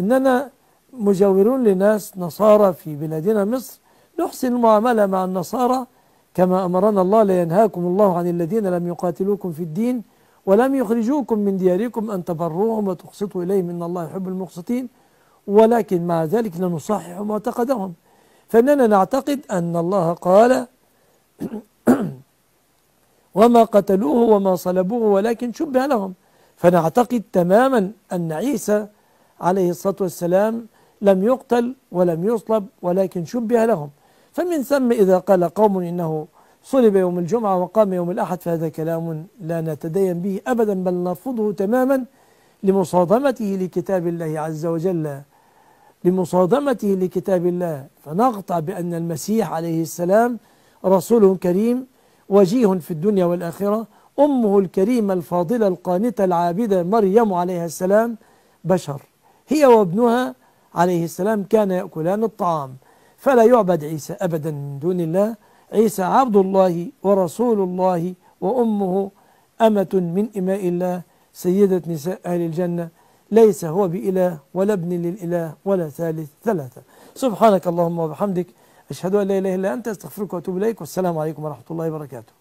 إننا مجاورون لناس نصارى في بلادنا مصر نحسن المعاملة مع النصارى كما أمرنا الله لينهاكم الله عن الذين لم يقاتلوكم في الدين ولم يخرجوكم من دياركم أن تبروهم وتقسطوا إليهم إن الله يحب المقسطين ولكن مع ذلك لنصحح معتقدهم فإننا نعتقد أن الله قال وما قتلوه وما صلبوه ولكن شبه لهم فنعتقد تماما أن عيسى عليه الصلاة والسلام لم يقتل ولم يصلب ولكن شبه لهم فمن ثم إذا قال قوم إنه صلب يوم الجمعة وقام يوم الأحد فهذا كلام لا نتدين به أبدا بل نرفضه تماما لمصادمته لكتاب الله عز وجل لمصادمته لكتاب الله فنقطع بأن المسيح عليه السلام رسول كريم وجيه في الدنيا والآخرة أمه الكريمة الفاضلة القانتة العابدة مريم عليها السلام بشر هي وابنها عليه السلام كان يأكلان الطعام فلا يعبد عيسى أبدا من دون الله عيسى عبد الله ورسول الله وأمه أمة من إماء الله سيدة نساء أهل الجنة ليس هو بإله ولا ابن للإله ولا ثالث ثلاثة سبحانك اللهم وبحمدك أشهد أن لا إله إلا أنت أستغفرك وأتوب إليك والسلام عليكم ورحمة الله وبركاته